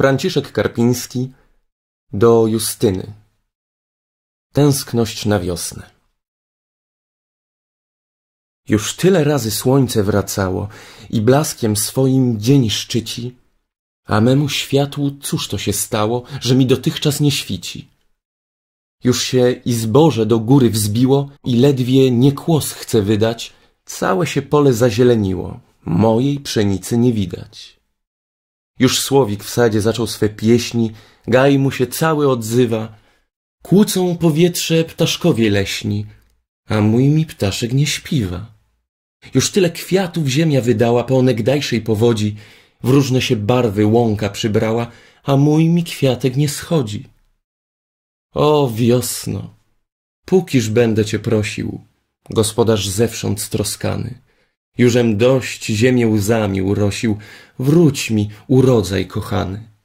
Franciszek Karpiński do Justyny. Tęskność na wiosnę. Już tyle razy słońce wracało i blaskiem swoim dzień szczyci, a memu światłu cóż to się stało, że mi dotychczas nie świci. Już się i zboże do góry wzbiło i ledwie nie kłos chce wydać, całe się pole zazieleniło, mojej pszenicy nie widać. Już słowik w sadzie zaczął swe pieśni, gaj mu się cały odzywa. Kłócą powietrze ptaszkowie leśni, a mój mi ptaszek nie śpiwa. Już tyle kwiatów ziemia wydała po onegdajszej powodzi, w różne się barwy łąka przybrała, a mój mi kwiatek nie schodzi. O wiosno, pókiż będę cię prosił, gospodarz zewsząd stroskany. Jużem dość ziemię łzami urosił, wróć mi, urodzaj kochany.